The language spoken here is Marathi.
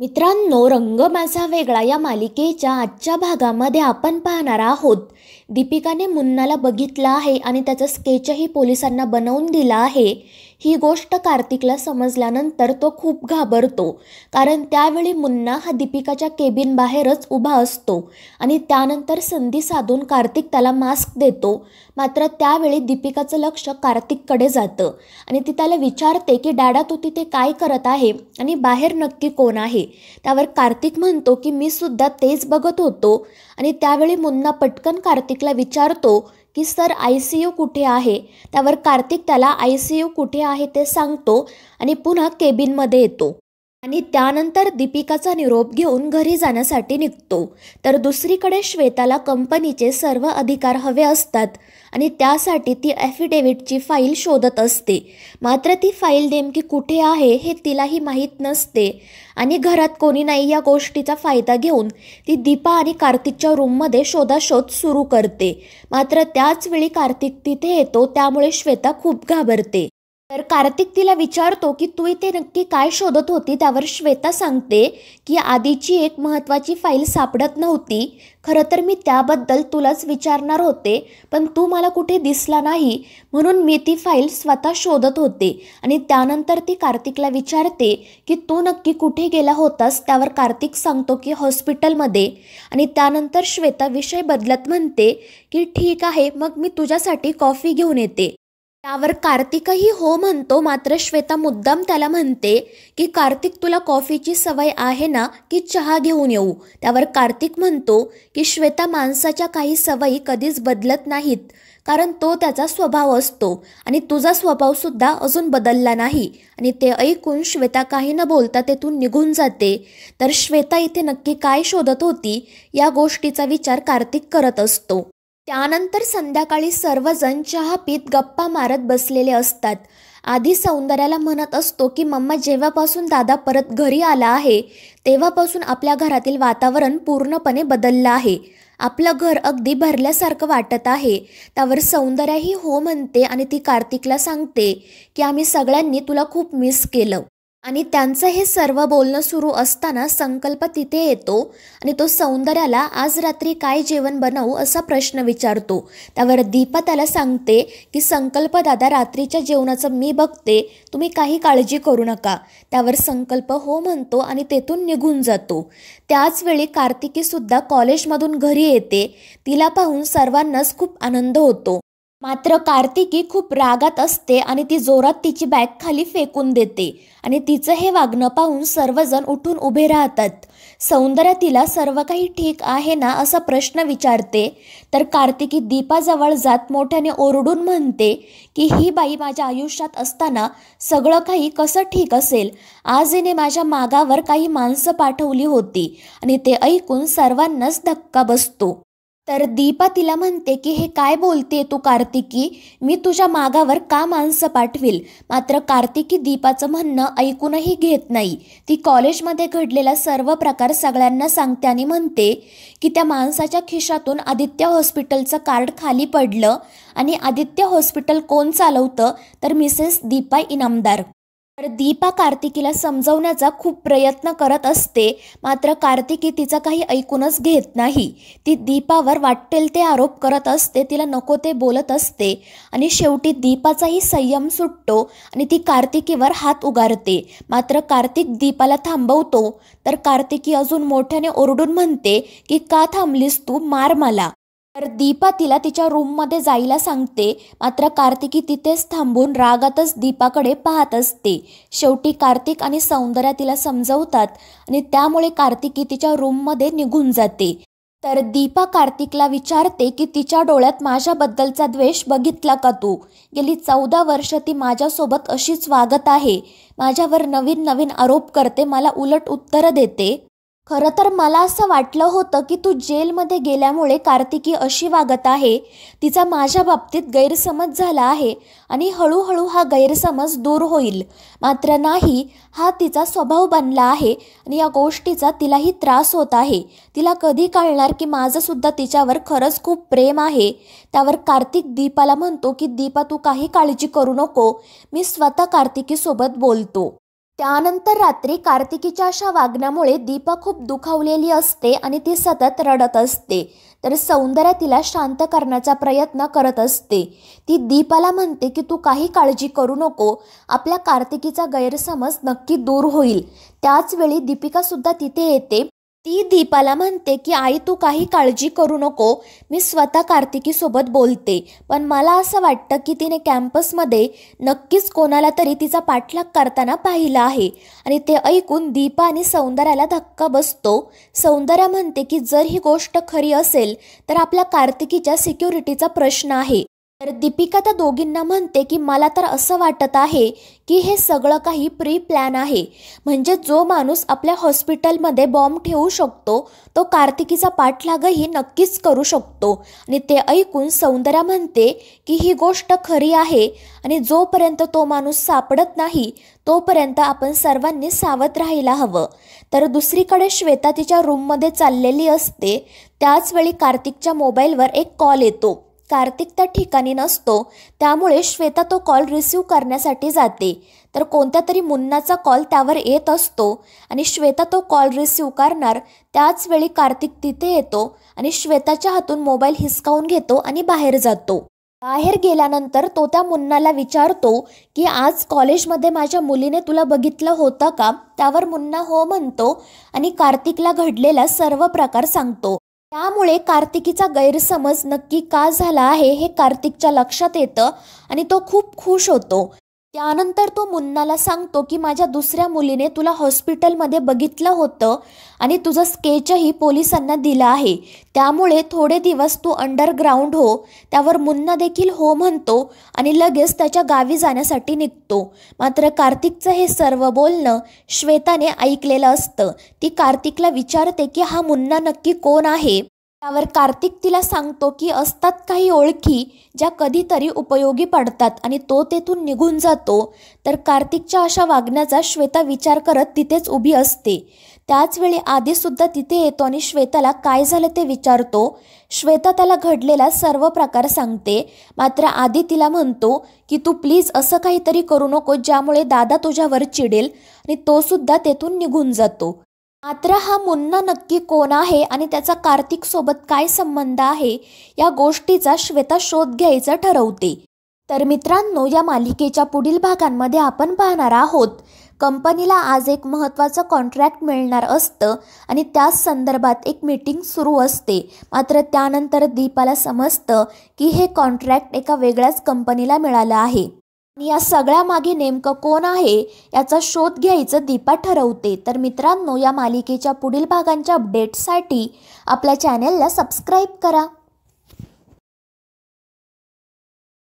मित्रांनो रंग माझा वेगळा या मालिकेच्या आजच्या भागामध्ये आपण पाहणार आहोत दीपिकाने मुन्नाला बघितला आहे आणि त्याचा स्केचही पोलिसांना बनवून दिला आहे ही गोष्ट कार्तिकला समजल्यानंतर तो खूप घाबरतो कारण त्यावेळी मुन्ना हा दीपिकाच्या केबिन बाहेरच उभा असतो आणि त्यानंतर संधी साधून कार्तिक त्याला मास्क देतो मात्र त्यावेळी दीपिकाचं लक्ष कार्तिककडे जातं आणि ती त्याला विचारते की डॅडा तू तिथे काय करत आहे आणि बाहेर नक्की कोण आहे त्यावर कार्तिक म्हणतो की मी सुद्धा तेच बघत होतो आणि त्यावेळी मुन्ना पटकन कार्तिकला विचारतो की सर आय सी यू कुठे आहे त्यावर कार्तिक त्याला आय सी यू कुठे आहे ते सांगतो आणि पुन्हा केबिनमध्ये येतो आणि त्यानंतर दीपिकाचा निरोप घेऊन घरी जाण्यासाठी निघतो तर दुसरीकडे श्वेताला कंपनीचे सर्व अधिकार हवे असतात आणि त्यासाठी ती ॲफिडेव्हिटची फाईल शोधत असते मात्र ती फाईल नेमकी कुठे आहे हे तिलाही माहीत नसते आणि घरात कोणी नाही या गोष्टीचा फायदा घेऊन ती दीपा आणि कार्तिकच्या रूममध्ये शोधाशोध सुरू करते मात्र त्याचवेळी कार्तिक तिथे येतो त्यामुळे श्वेता खूप घाबरते तर कार्तिक तिला विचारतो की तू इथे नक्की काय शोधत होती त्यावर श्वेता सांगते की आधीची एक महत्त्वाची फाईल सापडत नव्हती खरं तर मी त्याबद्दल तुलाच विचारणार होते पण तू मला कुठे दिसला नाही म्हणून मी ती फाईल स्वतः शोधत होते आणि त्यानंतर ती कार्तिकला विचारते की तू नक्की कुठे गेला होतास त्यावर कार्तिक सांगतो की हॉस्पिटलमध्ये आणि त्यानंतर श्वेता विषय बदलत म्हणते की ठीक आहे मग मी तुझ्यासाठी कॉफी घेऊन येते त्यावर कार्तिकही हो म्हणतो मात्र श्वेता मुद्दाम त्याला म्हणते की कार्तिक तुला कॉफीची सवय आहे ना की चहा घेऊन येऊ त्यावर कार्तिक म्हणतो की श्वेता माणसाच्या काही सवयी कधीच बदलत नाहीत कारण तो त्याचा स्वभाव असतो आणि तुझा स्वभावसुद्धा अजून बदलला नाही आणि ते ऐकून श्वेता काही न बोलता तेथून निघून जाते तर श्वेता इथे नक्की काय शोधत होती या गोष्टीचा विचार कार्तिक करत असतो त्यानंतर संध्याकाळी सर्वजण चहा पीत गप्पा मारत बसलेले असतात आधी सौंदर्याला म्हणत असतो की मम्मा जेव्हापासून दादा परत घरी आला आहे तेव्हापासून आपल्या घरातील वातावरण पूर्णपणे बदललं आहे आपलं घर अगदी भरल्यासारखं वाटत आहे त्यावर सौंदर्याही हो म्हणते आणि ती कार्तिकला सांगते की आम्ही सगळ्यांनी तुला खूप मिस केलं आणि त्यांचं हे सर्व बोलणं सुरू असताना संकल्प तिथे येतो आणि तो सौंदर्याला आज रात्री काय जेवण बनवू असा प्रश्न विचारतो त्यावर दीपा त्याला सांगते की संकल्प दादा रात्रीच्या जेवणाचं मी बघते तुम्ही काही काळजी करू नका त्यावर संकल्प हो म्हणतो आणि तेथून निघून जातो त्याचवेळी कार्तिकीसुद्धा कॉलेजमधून घरी येते तिला पाहून सर्वांनाच खूप आनंद होतो मात्र कार्तिकी खूप रागात असते आणि ती जोरात तिची बॅग खाली फेकून देते आणि तिचं हे वागणं पाहून सर्वजण उठून उभे राहतात सौंदर्य तिला सर्व काही ठीक आहे ना असा प्रश्न विचारते तर कार्तिकी दीपाजवळ जात मोठ्याने ओरडून म्हणते की ही बाई माझ्या आयुष्यात असताना सगळं काही कसं ठीक असेल आज हिने माझ्या मागावर काही माणसं पाठवली होती आणि ते ऐकून सर्वांनाच धक्का बसतो तर दीपा तिला म्हणते की हे काय बोलते तू कार्तिकी मी तुझ्या मागावर का माणसं पाठविल मात्र कार्तिकी दीपाचं म्हणणं ऐकूनही घेत नाही ती कॉलेजमध्ये घडलेला सर्व प्रकार सगळ्यांना सांगते आणि म्हणते की त्या माणसाच्या खिशातून आदित्य हॉस्पिटलचं कार्ड खाली पडलं आणि आदित्य हॉस्पिटल कोण चालवतं तर मिसेस दीपा इनामदार तर दीपा कार्तिकीला समजवण्याचा खूप प्रयत्न करत असते मात्र कार्तिकी तिचं काही ऐकूनच घेत नाही ती दीपावर वाटेल ते आरोप करत असते तिला नको ते बोलत असते आणि शेवटी दीपाचाही संयम सुटतो आणि ती कार्तिकीवर हात उगारते मात्र कार्तिक दीपाला थांबवतो तर कार्तिकी अजून मोठ्याने ओरडून म्हणते की का थांबलीस तू मार मला तर दीपा तिला तिच्या रूममध्ये जायला सांगते मात्र कार्तिकी तिथेच थांबून रागातच दीपाकडे पाहत असते शेवटी कार्तिक आणि सौंदर्या तिला समजवतात आणि त्यामुळे कार्तिकी तिच्या रूममध्ये निघून जाते तर दीपा कार्तिकला विचारते की तिच्या डोळ्यात माझ्याबद्दलचा द्वेष बघितला का तू गेली चौदा वर्ष ती माझ्यासोबत अशीच वागत आहे माझ्यावर नवीन नवीन आरोप करते मला उलट उत्तर देते खरं तर मला असं वाटलं होतं की तू जेलमध्ये गेल्यामुळे कार्तिकी अशी वागत आहे तिचा माझ्या बाबतीत गैरसमज झाला आहे आणि हळूहळू हा गैरसमज दूर होईल मात्र नाही हा तिचा स्वभाव बनला आहे आणि या गोष्टीचा तिलाही त्रास होत आहे तिला कधी कळणार की माझंसुद्धा तिच्यावर खरंच खूप प्रेम आहे त्यावर कार्तिक दीपाला म्हणतो की दीपा तू काही काळजी करू नको मी स्वतः कार्तिकीसोबत बोलतो त्यानंतर रात्री कार्तिकीच्या अशा वागण्यामुळे दीपा खूप दुखावलेली असते आणि ती सतत रडत असते तर सौंदर्य तिला शांत करण्याचा प्रयत्न करत असते ती दीपाला म्हणते की तू काही काळजी करू नको आपल्या कार्तिकीचा गैरसमज नक्की दूर होईल त्याचवेळी दीपिकासुद्धा तिथे येते ती दीपाला म्हणते की आई तू काही काळजी करू नको मी स्वतः कार्तिकीसोबत बोलते पण मला असं वाटतं की तिने कॅम्पसमध्ये नक्कीच कोणाला तरी तिचा पाठलाग करताना पाहिला आहे आणि ते ऐकून दीपा आणि सौंदर्याला धक्का बसतो सौंदर्या म्हणते की जर ही गोष्ट खरी असेल तर आपल्या कार्तिकीच्या सिक्युरिटीचा प्रश्न आहे तर दीपिका त्या दोघींना म्हणते की मला तर असं वाटत आहे की हे सगळं काही प्री प्लॅन आहे म्हणजे जो माणूस आपल्या हॉस्पिटलमध्ये बॉम्ब ठेवू शकतो तो कार्तिकीचा पाठलागही नक्कीच करू शकतो आणि ते ऐकून सौंदर्या म्हणते की ही गोष्ट खरी आहे आणि जोपर्यंत तो माणूस सापडत नाही तोपर्यंत आपण सर्वांनी सावध राहायला हवं तर दुसरीकडे श्वेता तिच्या रूममध्ये चाललेली असते त्याचवेळी कार्तिकच्या मोबाईलवर एक कॉल येतो कार्तिक त्या ठिकाणी नसतो त्यामुळे श्वेता तो कॉल रिसीव करण्यासाठी जाते तर कोणत्या तरी मुन्नाचा कॉल त्यावर येत असतो आणि श्वेता तो कॉल रिसीव करणार त्याच वेळी कार्तिक तिथे येतो आणि श्वेताच्या हातून मोबाईल हिसकावून घेतो आणि बाहेर जातो बाहेर गेल्यानंतर तो त्या मुन्नाला विचारतो की आज कॉलेजमध्ये माझ्या मुलीने तुला बघितलं होतं का त्यावर मुन्ना हो म्हणतो आणि कार्तिकला घडलेला सर्व प्रकार सांगतो त्यामुळे कार्तिकीचा गैरसमज नक्की का झाला आहे हे कार्तिकच्या लक्षात येतं आणि तो खूप खुश होतो त्यानंतर तो मुन्नाला सांगतो की माझ्या दुसऱ्या मुलीने तुला हॉस्पिटलमध्ये बघितलं होतं आणि तुझं स्केचही पोलिसांना दिला आहे त्यामुळे थोडे दिवस तू अंडरग्राउंड हो त्यावर मुन्ना देखील हो म्हणतो आणि लगेच त्याच्या गावी जाण्यासाठी निघतो मात्र कार्तिकचं हे सर्व बोलणं श्वेताने ऐकलेलं असतं ती कार्तिकला विचारते की हा मुन्ना नक्की कोण आहे त्यावर कार्तिक तिला सांगतो की असतात काही ओळखी ज्या कधीतरी उपयोगी पडतात आणि तो तेथून निघून जातो तर कार्तिकच्या अशा वागण्याचा श्वेता विचार करत तिथेच उभी असते त्याचवेळी आधीसुद्धा तिथे येतो आणि श्वेताला काय झालं ते विचारतो श्वेता त्याला घडलेला सर्व प्रकार सांगते मात्र आधी तिला म्हणतो की तू प्लीज असं काहीतरी करू नको ज्यामुळे दादा तुझ्यावर चिडेल आणि तोसुद्धा तेथून निघून जातो मात्र हा मुन्ना नक्की कोण आहे आणि त्याचा कार्तिक सोबत काय संबंध आहे या गोष्टीचा श्वेता शोध घ्यायचा ठरवते तर मित्रांनो या मालिकेच्या पुढील भागांमध्ये आपण पाहणार आहोत कंपनीला आज एक महत्त्वाचं कॉन्ट्रॅक्ट मिळणार असतं आणि त्याच संदर्भात एक मीटिंग सुरू असते मात्र त्यानंतर दीपाला समजतं की हे कॉन्ट्रॅक्ट एका वेगळ्याच कंपनीला मिळालं आहे आणि या सगळ्या मागे नेमकं कोण आहे याचा शोध घ्यायचं दीपा ठरवते तर मित्रांनो या मालिकेच्या पुढील भागांच्या अपडेटसाठी आपल्या चॅनेलला सबस्क्राईब करा